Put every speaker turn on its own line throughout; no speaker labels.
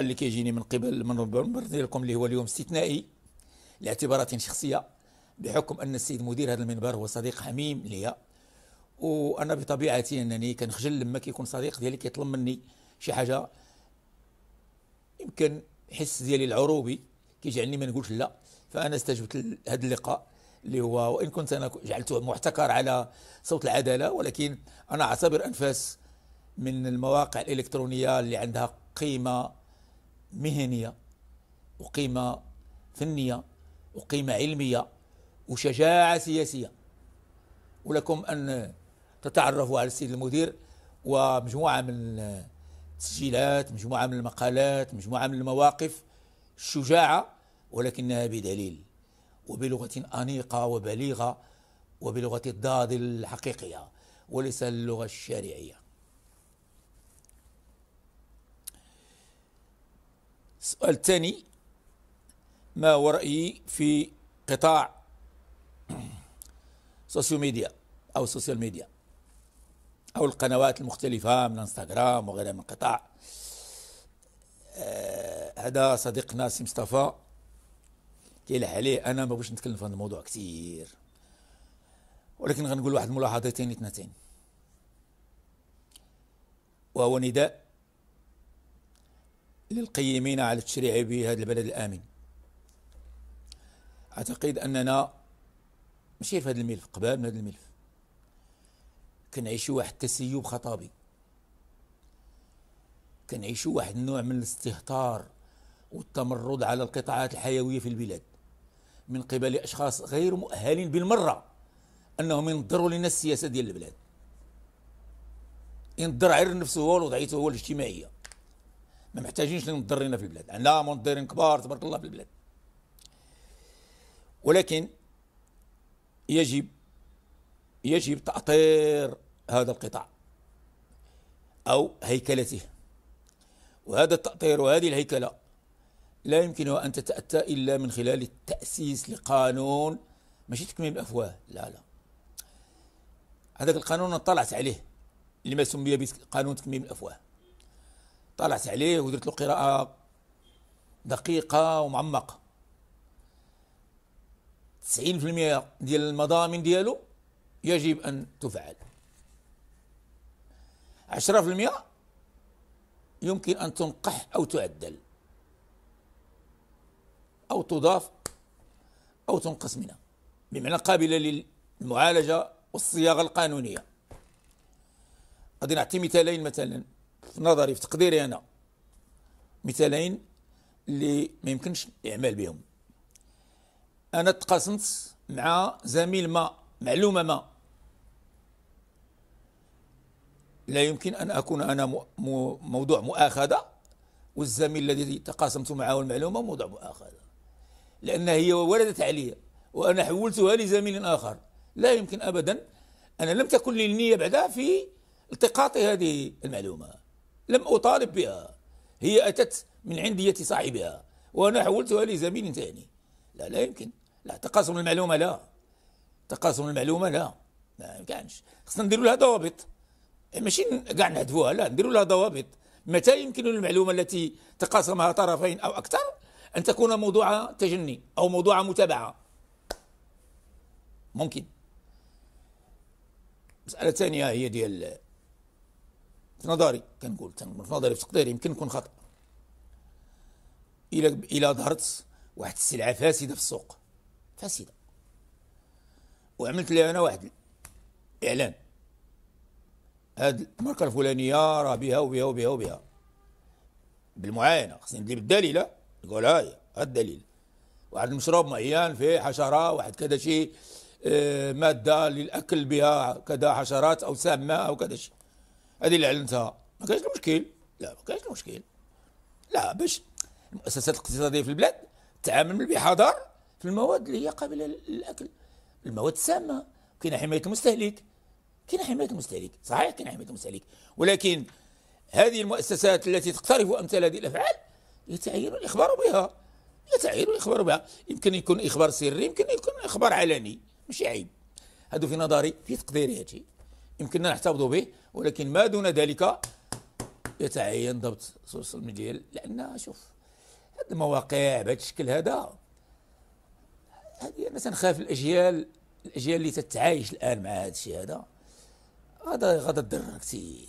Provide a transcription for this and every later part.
اللي كيجيني من قبل من برني لكم اللي هو اليوم استثنائي لاعتبارات شخصيه بحكم ان السيد مدير هذا المنبر هو صديق حميم ليا وانا بطبيعتي انني كنخجل لما كيكون صديق ديالي كيطلب مني شي حاجه يمكن حس ديالي العروبي كيجعلني ما نقولش لا فانا استجبت لهذا اللقاء اللي هو وان كنت انا جعلته محتكر على صوت العداله ولكن انا اعتبر انفاس من المواقع الالكترونيه اللي عندها قيمه مهنية وقيمة فنية وقيمة علمية وشجاعة سياسية ولكم أن تتعرفوا على السيد المدير ومجموعة من التسجيلات مجموعة من المقالات مجموعة من المواقف الشجاعة ولكنها بدليل وبلغة أنيقة وبليغة وبلغة الضاد الحقيقية وليس اللغة الشارعية السؤال الثاني ما هو رأيي في قطاع سوسيو ميديا أو السوشيال ميديا أو القنوات المختلفة من انستغرام وغيرها من قطاع آه، هذا آه صديقنا سي مصطفى كيلح عليه أنا ما بغيتش نتكلم في هذا الموضوع كثير ولكن غنقول واحد ملاحظتين اثنتين وهو نداء للقيمين على التشريع بهذا البلد الآمن أعتقد أننا ماشي في هذا الملف قبال من هذا الملف كنعيشوا واحد التسيب خطابي كنعيشوا واحد النوع من الاستهتار والتمرد على القطاعات الحيوية في البلاد من قبل أشخاص غير مؤهلين بالمرة أنهم ينظروا لنا السياسة ديال البلاد ينظر عير نفسه هو لوضعيته هو الاجتماعية ما محتاجينش نضرينا في البلاد عندنا مضرين كبار تبارك الله في البلاد ولكن يجب يجب تأطير هذا القطاع أو هيكلته وهذا التأطير وهذه الهيكلة لا يمكن أن تتأتى إلا من خلال التأسيس لقانون ماشي تكميم الأفواه لا لا هذاك القانون طلعت عليه لما سمي بقانون تكميم الأفواه طلعت عليه ودرت له قراءة دقيقة ومعمقة 90% ديال المضامين ديالو يجب أن تفعل 10% يمكن أن تنقح أو تعدل أو تضاف أو تنقص منها بمعنى قابلة للمعالجة والصياغة القانونية غادي نعطي مثالين مثلا في نظري في تقديري انا مثالين اللي ما يمكنش الاعمال بهم انا تقاسمت مع زميل ما معلومه ما لا يمكن ان اكون انا موضوع مؤاخذه والزميل الذي تقاسمت معه المعلومه موضوع مؤاخذه لان هي وردت علي وانا حولتها لزميل اخر لا يمكن ابدا انا لم تكن لي النيه بعدها في التقاط هذه المعلومه لم أطالب بها هي أتت من عندية صاحبها وأنا حولتها لزميل ثاني لا لا يمكن لا تقاسم المعلومة لا تقاسم المعلومة لا ما يمكنش خصنا نديروا لها ضوابط ماشي كاع نحذفوها لا نديروا لها ضوابط متى يمكن المعلومة التي تقاسمها طرفين أو أكثر أن تكون موضوع تجني أو موضوع متابعة ممكن مسألة ثانية هي ديال في نظري كنقول في نظري في تقديري يمكن نكون خطا الى الى ظهرت واحد السلعه فاسده في السوق فاسده وعملت لها انا واحد اعلان هاد الماركه الفلانيه راه بها وبها وبها وبها بالمعاينه خصني ندير بالدليل نقول هاي هاد الدليل واحد المشروب معين فيه حشره واحد كذا شيء آه، ماده للاكل بها كذا حشرات او سامه او كذا شيء هذه اللي اعلنتها ما كانش المشكل لا ما كانش المشكل لا باش المؤسسات الاقتصاديه في البلاد تعامل بحذر في المواد اللي هي قابله للاكل المواد السامه كاينه حمايه المستهلك كاينه حمايه المستهلك صحيح كاينه حمايه المستهلك ولكن هذه المؤسسات التي تقترف امثال هذه الافعال يتعين الاخبار بها يتعين الاخبار بها يمكن يكون اخبار سري يمكن يكون اخبار علني ماشي عيب هذا في نظري في تقديري هادشي يمكننا نحتفظوا به ولكن ما دون ذلك يتعين ضبط السوشيال ميديا لان شوف هاد المواقع بهذا الشكل هذا هذه انا تنخاف الاجيال الاجيال اللي تتعايش الان مع هذا الشيء هذا غادا غادا تضر كثير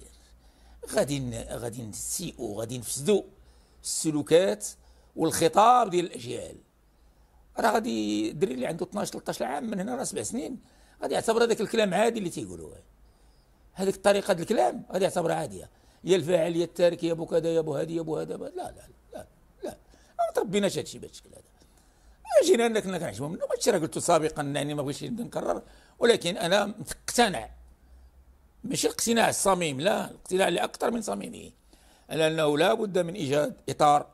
غادي غادي نسيئوا غادي نفسدوا السلوكات والخطاب ديال الاجيال راه غادي الدري اللي عنده 12 13 عام من هنا راه سبع سنين غادي يعتبر هذاك الكلام عادي اللي تيقولوه هذيك طريقة الكلام هذه يعتبرها عادية يا الفاعل يا التارك يا ابو كذا يا ابو هذه يا ابو هذا لا لا لا لا ما تربيناش هذا الشيء بهذا الشكل هذا جينا انك كنعجبو منه هادشي راه قلته سابقا يعني ما بغيتش نكرر ولكن انا مقتنع ماشي اقتناع الصميم لا اقتناع لاكثر من صميمه لانه لا بد من ايجاد اطار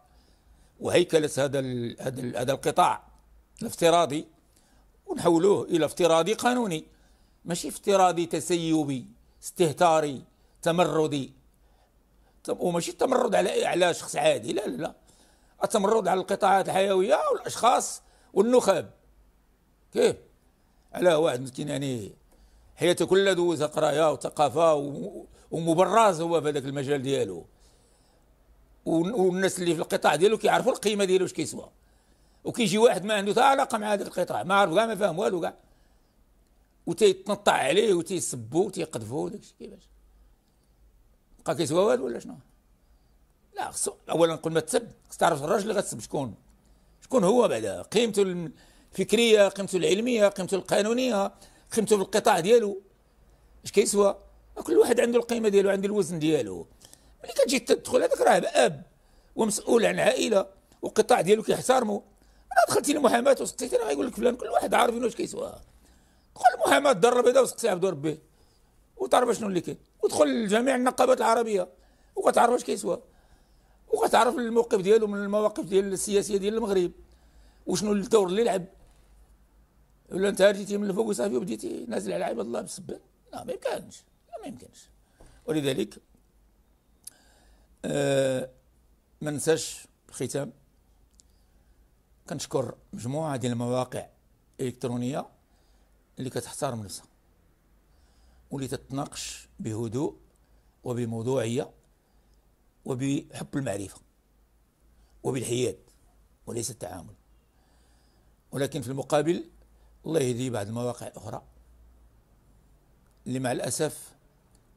وهيكله هذا الـ هذا الـ هذا القطاع الافتراضي ونحولوه الى افتراضي قانوني ماشي افتراضي تسيبي استهتاري تمردي وماشي التمرد على إيه؟ على شخص عادي لا لا لا التمرد على القطاعات الحيويه والاشخاص والنخب كيف على واحد مسكين يعني حياته كلها دوزها قرايه وثقافه ومبرز هو في هذاك المجال ديالو والناس اللي في القطاع ديالو كيعرفوا القيمه ديالو واش كيسوى وكيجي واحد ما عنده حتى علاقه مع هذا القطاع ما عارف كاع ما فاهم والو كاع وتيتنطع عليه وتيسبو وتيقذفو وداكشي كيفاش بقى كيسوا والو ولا شنو لا خصو اولا قبل ما تسب تعرف الراجل اللي غتسب شكون شكون هو بعدا قيمته الفكريه قيمته العلميه قيمته القانونيه قيمته في القطاع ديالو اش كيسوى كل واحد عنده القيمه ديالو عنده الوزن ديالو ملي كتجي تدخل هذاك راه اب ومسؤول عن عائله وقطاع ديالو كيحتارمو راه دخلتي للمحاماه وسطيتي راه غيقول لك فلان كل واحد عارف اش كيسوى قل محمد الدار البيضاء وسقسي عبد ربي وتعرف شنو اللي كاين ودخل لجميع النقابات العربيه وكتعرف واش كيسوى وكتعرف الموقف ديالو من المواقف ديال السياسيه ديال المغرب وشنو الدور اللي لعب ولا انت جيتي من الفوق وصافي وبديتي نازل على عباد الله بالسبان لا ما يمكنش لا ما يمكنش ولذلك آه ما ننساش الختام كنشكر مجموعه ديال المواقع الالكترونيه اللي كتحترم نفسها واللي تتناقش بهدوء وبموضوعية وبحب المعرفة وبالحياد وليس التعامل ولكن في المقابل الله يهدي بعض المواقع الأخرى اللي مع الأسف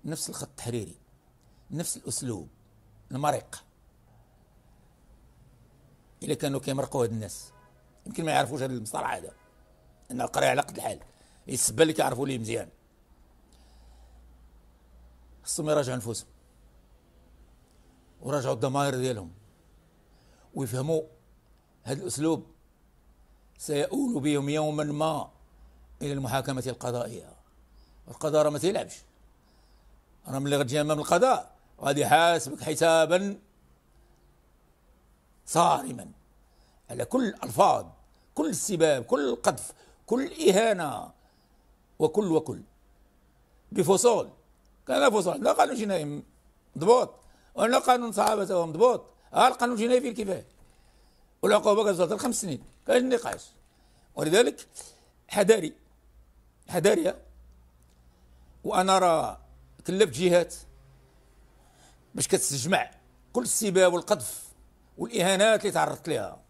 نفس الخط التحريري نفس الأسلوب المرق إلا كانوا كيمرقوا هاد الناس يمكن ما يعرفوش هذا المصطلح هذا أنا القرية على قد الحال يتسبل اللي كيعرفوا ليه مزيان خصهم يراجعوا نفوسهم وراجعوا الضمائر ديالهم ويفهموا هذا الاسلوب سيؤول بهم يوما ما الى المحاكمه القضائيه القضاء راه ما تيلعبش راه ملي غتجي امام القضاء غادي يحاسبك حسابا صارما على كل الالفاظ كل السباب كل القذف كل اهانه وكل وكل بفصال كان فصال لا قانون جنائي مضبوط ولا قانون صحابة سواء انضباط ها القانون الجنائي في الكفاية والعقوبة كانت خمس سنين كان نقاش ولذلك حذاري حذاري وانا راه كلفت جهات باش كتجمع كل السباب والقذف والاهانات اللي تعرضت لها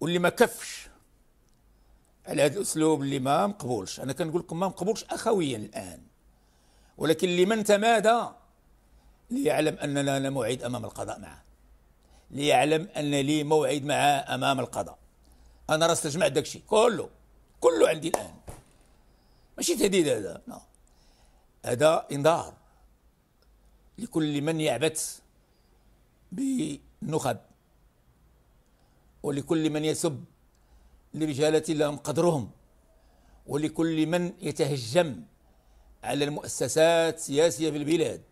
واللي ما كفش على هذا الاسلوب اللي ما مقبولش انا كنقول لكم ما مقبولش اخويا الان ولكن لمن تمادى ليعلم اننا لنا موعد امام القضاء معه ليعلم ان لي موعد معه امام القضاء انا راه استجمع داكشي كله كله عندي الان ماشي تهديد هذا لا هذا انذار لكل من يعبث بالنخب ولكل من يسب لرجالة لهم قدرهم ولكل من يتهجم على المؤسسات السياسية في البلاد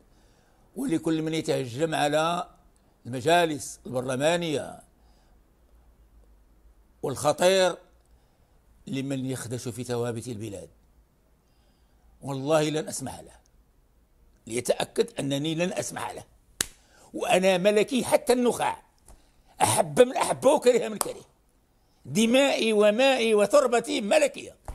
ولكل من يتهجم على المجالس البرلمانية والخطير لمن يخدش في ثوابت البلاد والله لن أسمح له ليتأكد أنني لن أسمح له وأنا ملكي حتى النخاع أحب من أحبه وكره من كره دمائي ومائي وتربتي ملكية